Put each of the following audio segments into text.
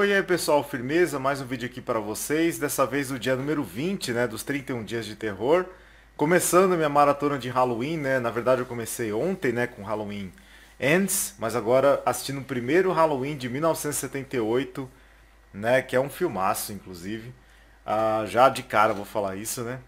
Oi, aí pessoal, firmeza? Mais um vídeo aqui para vocês. Dessa vez o dia número 20, né, dos 31 dias de terror. Começando minha maratona de Halloween, né? Na verdade eu comecei ontem, né, com Halloween Ends, mas agora assistindo o primeiro Halloween de 1978, né, que é um filmaço inclusive. Ah, já de cara vou falar isso, né?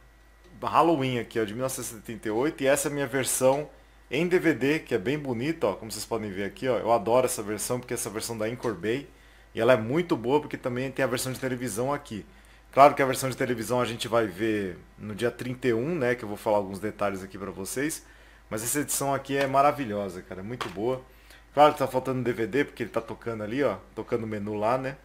Halloween aqui, ó, de 1978 e essa é a minha versão em DVD, que é bem bonita, ó, como vocês podem ver aqui, ó. Eu adoro essa versão porque é essa versão da encore Bay e ela é muito boa porque também tem a versão de televisão aqui. Claro que a versão de televisão a gente vai ver no dia 31, né? Que eu vou falar alguns detalhes aqui para vocês. Mas essa edição aqui é maravilhosa, cara. É muito boa. Claro que tá faltando DVD, porque ele tá tocando ali, ó. Tocando o menu lá, né?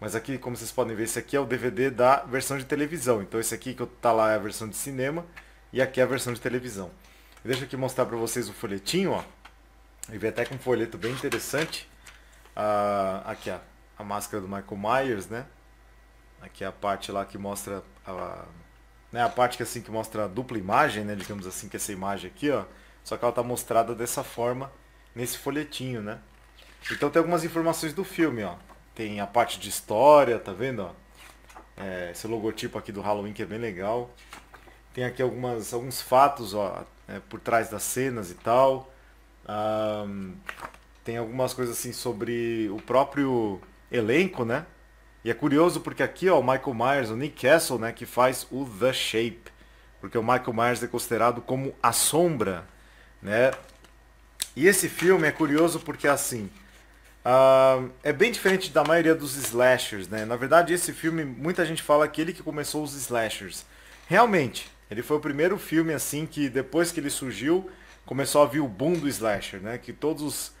Mas aqui, como vocês podem ver, esse aqui é o DVD da versão de televisão. Então esse aqui que tá lá é a versão de cinema. E aqui é a versão de televisão. Deixa eu aqui mostrar para vocês o folhetinho, ó. E vem até com um folheto bem interessante. Ah, aqui, ó a máscara do Michael Myers, né? Aqui é a parte lá que mostra a, né, a parte que assim que mostra a dupla imagem, né, digamos assim, que é essa imagem aqui, ó. Só que ela tá mostrada dessa forma nesse folhetinho, né? Então tem algumas informações do filme, ó. Tem a parte de história, tá vendo, ó? É, esse logotipo aqui do Halloween que é bem legal. Tem aqui algumas alguns fatos, ó, é, por trás das cenas e tal. Um, tem algumas coisas assim sobre o próprio elenco, né? E é curioso porque aqui, ó, o Michael Myers, o Nick Castle, né, que faz o The Shape. Porque o Michael Myers é considerado como a sombra, né? E esse filme é curioso porque, assim, uh, é bem diferente da maioria dos slashers, né? Na verdade, esse filme, muita gente fala que ele que começou os slashers. Realmente, ele foi o primeiro filme, assim, que depois que ele surgiu, começou a vir o boom do slasher, né? Que todos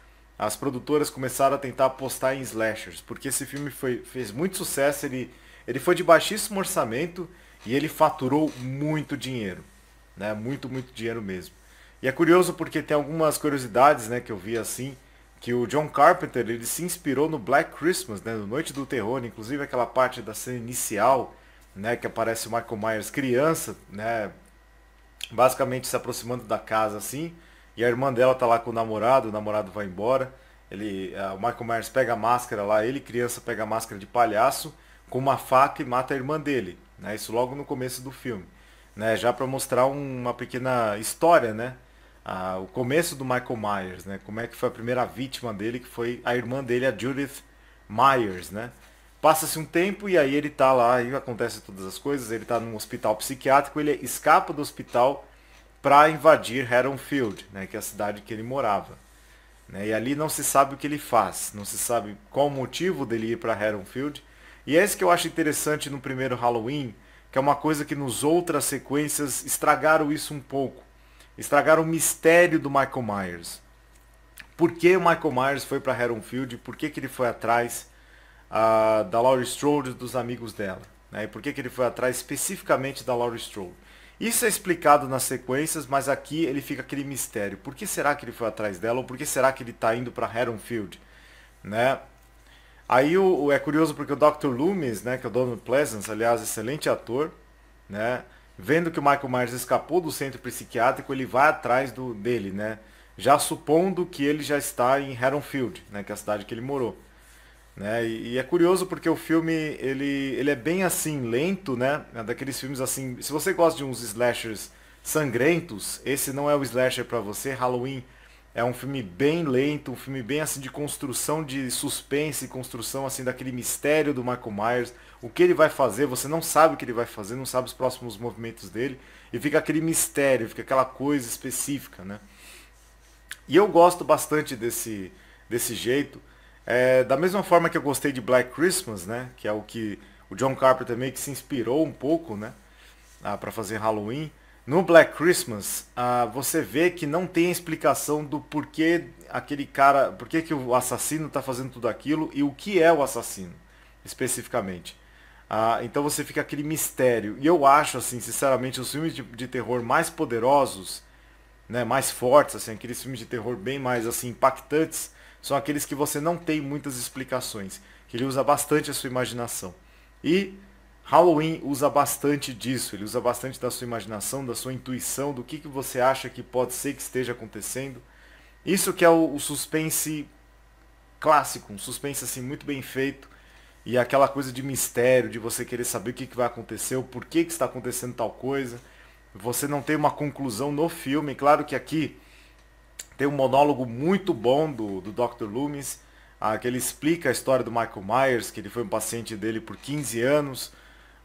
as produtoras começaram a tentar apostar em slashers, porque esse filme foi, fez muito sucesso, ele, ele foi de baixíssimo orçamento e ele faturou muito dinheiro, né? Muito, muito dinheiro mesmo. E é curioso porque tem algumas curiosidades, né, que eu vi assim, que o John Carpenter, ele se inspirou no Black Christmas, né, no Noite do Terror, inclusive aquela parte da cena inicial, né, que aparece o Michael Myers criança, né, basicamente se aproximando da casa assim, e a irmã dela tá lá com o namorado, o namorado vai embora. Ele, eh, o Michael Myers pega a máscara lá, ele criança pega a máscara de palhaço com uma faca e mata a irmã dele, né? Isso logo no começo do filme, né? Já para mostrar uma pequena história, né? Ah, o começo do Michael Myers, né? Como é que foi a primeira vítima dele, que foi a irmã dele, a Judith Myers, né? Passa-se um tempo e aí ele tá lá, e acontece todas as coisas, ele tá num hospital psiquiátrico, ele escapa do hospital para invadir Haddonfield, né, que é a cidade que ele morava. Né, e ali não se sabe o que ele faz, não se sabe qual o motivo dele ir para Haddonfield. E é isso que eu acho interessante no primeiro Halloween, que é uma coisa que nos outras sequências estragaram isso um pouco. Estragaram o mistério do Michael Myers. Por que o Michael Myers foi para Haddonfield? Por que, que ele foi atrás uh, da Laurie Strode e dos amigos dela? Né? E por que, que ele foi atrás especificamente da Laurie Strode? Isso é explicado nas sequências, mas aqui ele fica aquele mistério. Por que será que ele foi atrás dela? Ou por que será que ele está indo para Haddonfield? Né? Aí o, o, é curioso porque o Dr. Loomis, né, que é o dono Pleasance, aliás, excelente ator, né, vendo que o Michael Myers escapou do centro psiquiátrico, ele vai atrás do, dele, né, já supondo que ele já está em Haddonfield, né, que é a cidade que ele morou. Né? E, e, é curioso porque o filme ele, ele é bem assim, lento, né? É daqueles filmes assim. Se você gosta de uns slashers sangrentos, esse não é o slasher para você. Halloween é um filme bem lento, um filme bem assim de construção de suspense, construção assim daquele mistério do Michael Myers. O que ele vai fazer, você não sabe o que ele vai fazer, não sabe os próximos movimentos dele. E fica aquele mistério, fica aquela coisa específica, né? E eu gosto bastante desse, desse jeito. É, da mesma forma que eu gostei de Black Christmas, né? Que é o que o John Carpenter meio que se inspirou um pouco, né? Ah, para fazer Halloween. No Black Christmas, ah, você vê que não tem explicação do porquê aquele cara, porquê que o assassino está fazendo tudo aquilo e o que é o assassino, especificamente. Ah, então você fica aquele mistério. E eu acho, assim, sinceramente, os filmes de, de terror mais poderosos né, mais fortes, assim, aqueles filmes de terror bem mais assim impactantes, são aqueles que você não tem muitas explicações, que ele usa bastante a sua imaginação. E Halloween usa bastante disso, ele usa bastante da sua imaginação, da sua intuição, do que, que você acha que pode ser que esteja acontecendo. Isso que é o, o suspense clássico, um suspense assim muito bem feito e aquela coisa de mistério, de você querer saber o que, que vai acontecer, o porquê que está acontecendo tal coisa. Você não tem uma conclusão no filme. Claro que aqui tem um monólogo muito bom do, do Dr. Loomis, ah, que ele explica a história do Michael Myers, que ele foi um paciente dele por 15 anos.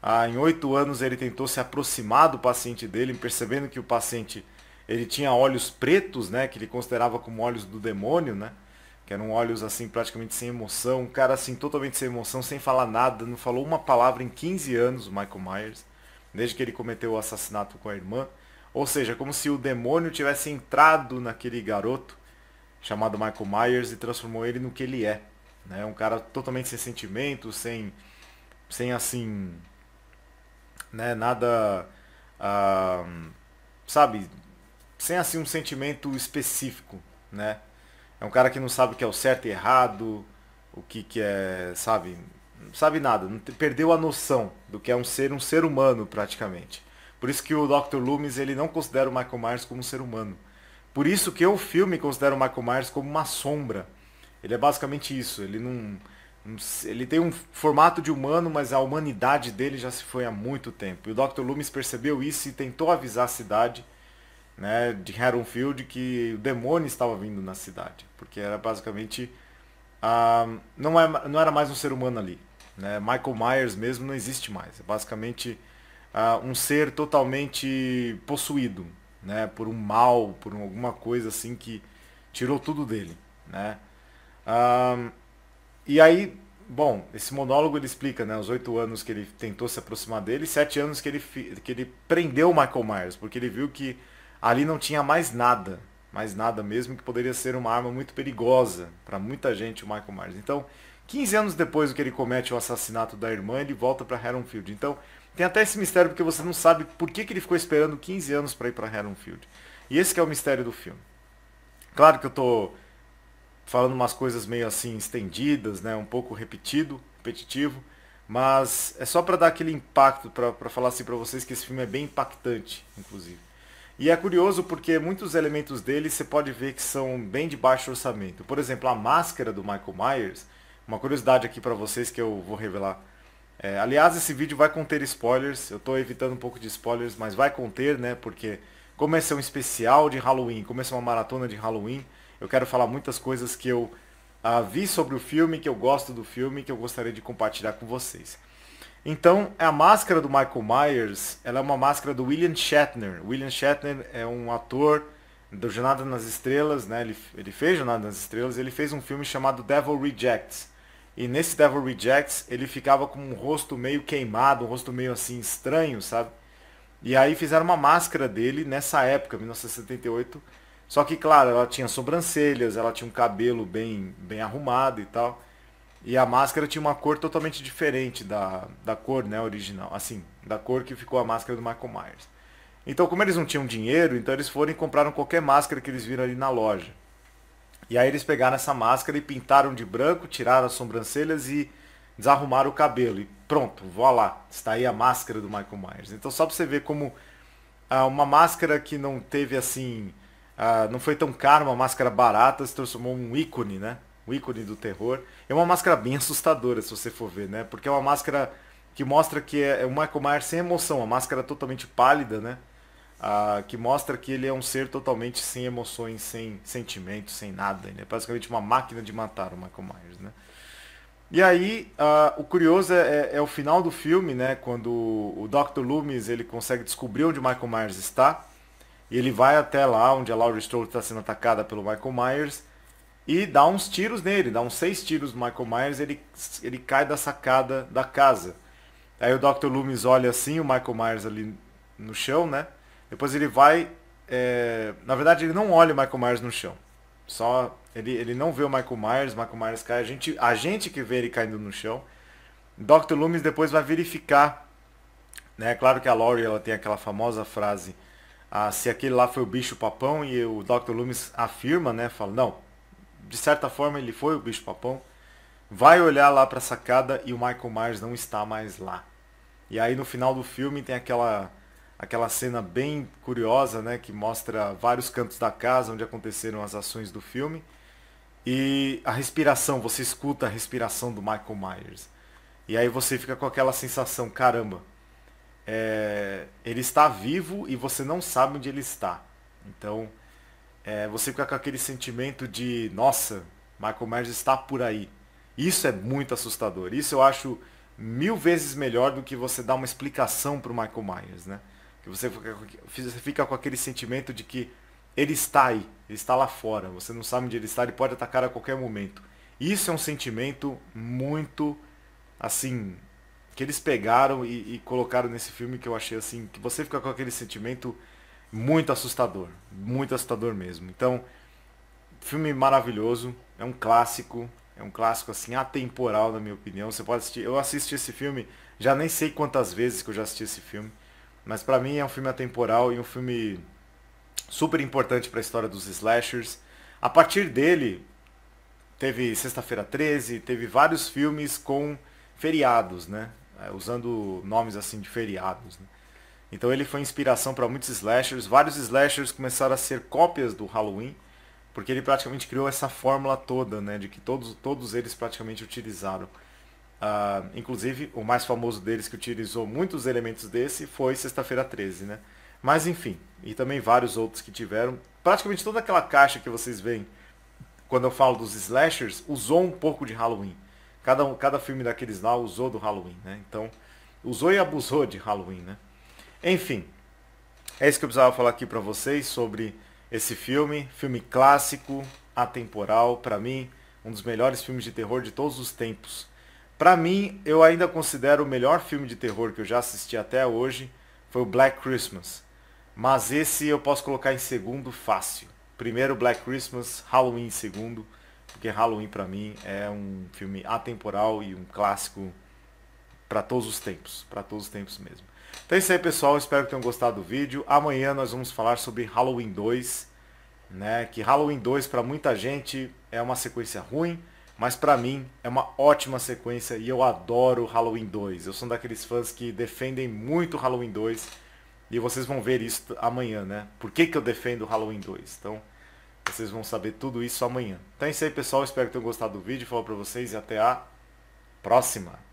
Ah, em 8 anos ele tentou se aproximar do paciente dele, percebendo que o paciente ele tinha olhos pretos, né, que ele considerava como olhos do demônio, né? Que eram olhos assim praticamente sem emoção, um cara assim totalmente sem emoção, sem falar nada, não falou uma palavra em 15 anos, o Michael Myers desde que ele cometeu o assassinato com a irmã. Ou seja, como se o demônio tivesse entrado naquele garoto chamado Michael Myers e transformou ele no que ele é. Né? Um cara totalmente sem sentimento, sem, sem assim, né? nada, ah, sabe, sem assim um sentimento específico, né? É um cara que não sabe o que é o certo e errado, o que, que é, sabe, não sabe nada, perdeu a noção do que é um ser, um ser humano praticamente. Por isso que o Dr. Loomis ele não considera o Michael Myers como um ser humano. Por isso que o filme considera o Michael Myers como uma sombra. Ele é basicamente isso, ele não ele tem um formato de humano, mas a humanidade dele já se foi há muito tempo. E o Dr. Loomis percebeu isso e tentou avisar a cidade né, de Haddonfield que o demônio estava vindo na cidade, porque era basicamente ah, não, é, não era mais um ser humano ali, né? Michael Myers mesmo não existe mais. É basicamente uh, um ser totalmente possuído né? por um mal, por alguma coisa assim que tirou tudo dele. Né? Uh, e aí, bom, esse monólogo ele explica né, os oito anos que ele tentou se aproximar dele, sete anos que ele, que ele prendeu o Michael Myers, porque ele viu que ali não tinha mais nada, mais nada mesmo, que poderia ser uma arma muito perigosa para muita gente, o Michael Myers. Então, 15 anos depois do que ele comete o assassinato da irmã, ele volta para Haddonfield. Então, tem até esse mistério porque você não sabe por que, que ele ficou esperando 15 anos para ir para Haddonfield. E esse é o mistério do filme. Claro que eu tô falando umas coisas meio assim estendidas, né, um pouco repetido, repetitivo, mas é só para dar aquele impacto para falar assim para vocês que esse filme é bem impactante, inclusive. E é curioso porque muitos elementos dele você pode ver que são bem de baixo orçamento. Por exemplo, a máscara do Michael Myers, uma curiosidade aqui para vocês que eu vou revelar. É, aliás, esse vídeo vai conter spoilers. Eu estou evitando um pouco de spoilers, mas vai conter, né? Porque como esse é um especial de Halloween, como esse é uma maratona de Halloween, eu quero falar muitas coisas que eu ah, vi sobre o filme, que eu gosto do filme, que eu gostaria de compartilhar com vocês. Então, é a máscara do Michael Myers, ela é uma máscara do William Shatner. William Shatner é um ator do Jornada nas Estrelas, né? Ele, ele fez Jornada nas Estrelas, ele fez um filme chamado Devil Rejects e nesse Devil Rejects ele ficava com um rosto meio queimado, um rosto meio assim estranho, sabe? E aí fizeram uma máscara dele nessa época, 1978. Só que, claro, ela tinha sobrancelhas, ela tinha um cabelo bem, bem arrumado e tal. E a máscara tinha uma cor totalmente diferente da, da cor né, original. Assim, da cor que ficou a máscara do Michael Myers. Então, como eles não tinham dinheiro, então eles foram e compraram qualquer máscara que eles viram ali na loja. E aí eles pegaram essa máscara e pintaram de branco, tiraram as sobrancelhas e desarrumaram o cabelo. E pronto, vó lá, está aí a máscara do Michael Myers. Então só para você ver como ah, uma máscara que não teve assim, ah, não foi tão cara, uma máscara barata, se transformou um ícone, né? Um ícone do terror. É uma máscara bem assustadora, se você for ver, né? Porque é uma máscara que mostra que é, é o Michael Myers sem emoção, uma máscara totalmente pálida, né? Ah, que mostra que ele é um ser totalmente sem emoções, sem sentimentos, sem nada. Ele é basicamente uma máquina de matar o Michael Myers, né? E aí, ah, o curioso é, é, é, o final do filme, né? Quando o Dr. Loomis ele consegue descobrir onde o Michael Myers está. E ele vai até lá onde a Laurie Strode está sendo atacada pelo Michael Myers e dá uns tiros nele, dá uns seis tiros no Michael Myers, ele, ele cai da sacada da casa. Aí o Dr. Loomis olha assim, o Michael Myers ali no chão, né? Depois ele vai. É... Na verdade, ele não olha o Michael Myers no chão. Só. Ele, ele não vê o Michael Myers, o Michael Myers cai. A gente, a gente que vê ele caindo no chão. Dr. Loomis depois vai verificar. Né? Claro que a Laurie ela tem aquela famosa frase. Ah, se aquele lá foi o bicho papão e o Dr. Loomis afirma, né? Fala, não, de certa forma ele foi o bicho papão. Vai olhar lá para a sacada e o Michael Myers não está mais lá. E aí no final do filme tem aquela aquela cena bem curiosa, né, que mostra vários cantos da casa onde aconteceram as ações do filme. E a respiração, você escuta a respiração do Michael Myers. E aí você fica com aquela sensação, caramba, é, ele está vivo e você não sabe onde ele está. Então, é, você fica com aquele sentimento de, nossa, Michael Myers está por aí. Isso é muito assustador. Isso eu acho mil vezes melhor do que você dar uma explicação para o Michael Myers, né? que você fica, você fica com aquele sentimento de que ele está aí, ele está lá fora, você não sabe onde ele está, ele pode atacar a qualquer momento. Isso é um sentimento muito, assim, que eles pegaram e, e, colocaram nesse filme que eu achei, assim, que você fica com aquele sentimento muito assustador, muito assustador mesmo. Então, filme maravilhoso, é um clássico, é um clássico, assim, atemporal, na minha opinião. Você pode assistir, eu assisti esse filme, já nem sei quantas vezes que eu já assisti esse filme. Mas para mim é um filme atemporal e um filme super importante para a história dos slashers. A partir dele, teve Sexta-feira 13, teve vários filmes com feriados, né? É, usando nomes assim de feriados. Né? Então ele foi inspiração para muitos slashers. Vários slashers começaram a ser cópias do Halloween, porque ele praticamente criou essa fórmula toda, né? De que todos, todos eles praticamente utilizaram. Uh, inclusive, o mais famoso deles que utilizou muitos elementos desse foi Sexta-feira 13, né? Mas enfim, e também vários outros que tiveram. Praticamente toda aquela caixa que vocês veem quando eu falo dos slashers usou um pouco de Halloween. Cada, um, cada filme daqueles lá usou do Halloween, né? Então, usou e abusou de Halloween, né? Enfim, é isso que eu precisava falar aqui pra vocês sobre esse filme. Filme clássico, atemporal, para mim, um dos melhores filmes de terror de todos os tempos. Para mim, eu ainda considero o melhor filme de terror que eu já assisti até hoje foi o Black Christmas. Mas esse eu posso colocar em segundo fácil. Primeiro Black Christmas, Halloween em segundo, porque Halloween para mim é um filme atemporal e um clássico para todos os tempos, para todos os tempos mesmo. Então é isso aí, pessoal, espero que tenham gostado do vídeo. Amanhã nós vamos falar sobre Halloween 2, né? Que Halloween 2 para muita gente é uma sequência ruim mas para mim é uma ótima sequência e eu adoro Halloween 2. Eu sou daqueles fãs que defendem muito Halloween 2 e vocês vão ver isso amanhã, né? Por que, que eu defendo Halloween 2? Então vocês vão saber tudo isso amanhã. Então é isso aí, pessoal. Espero que tenham gostado do vídeo. Falou para vocês e até a próxima.